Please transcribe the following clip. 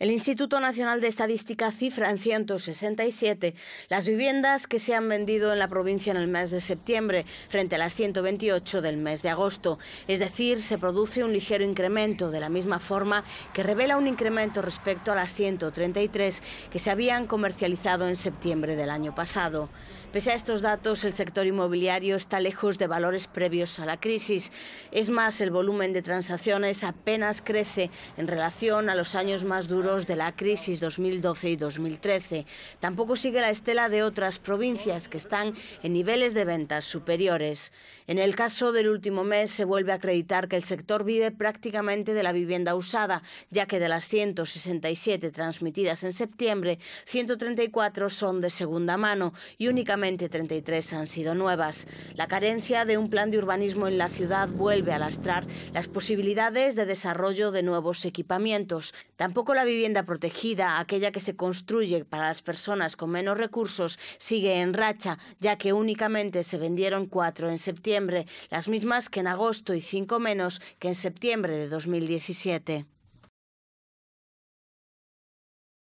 El Instituto Nacional de Estadística cifra en 167 las viviendas que se han vendido en la provincia en el mes de septiembre frente a las 128 del mes de agosto. Es decir, se produce un ligero incremento, de la misma forma que revela un incremento respecto a las 133 que se habían comercializado en septiembre del año pasado. Pese a estos datos, el sector inmobiliario está lejos de valores previos a la crisis. Es más, el volumen de transacciones apenas crece en relación a los años más duros de la crisis 2012 y 2013. Tampoco sigue la estela de otras provincias que están en niveles de ventas superiores. En el caso del último mes se vuelve a acreditar que el sector vive prácticamente de la vivienda usada, ya que de las 167 transmitidas en septiembre, 134 son de segunda mano y únicamente 33 han sido nuevas. La carencia de un plan de urbanismo en la ciudad vuelve a lastrar las posibilidades de desarrollo de nuevos equipamientos. Tampoco la vivienda protegida, aquella que se construye para las personas con menos recursos, sigue en racha, ya que únicamente se vendieron cuatro en septiembre, las mismas que en agosto y cinco menos que en septiembre de 2017.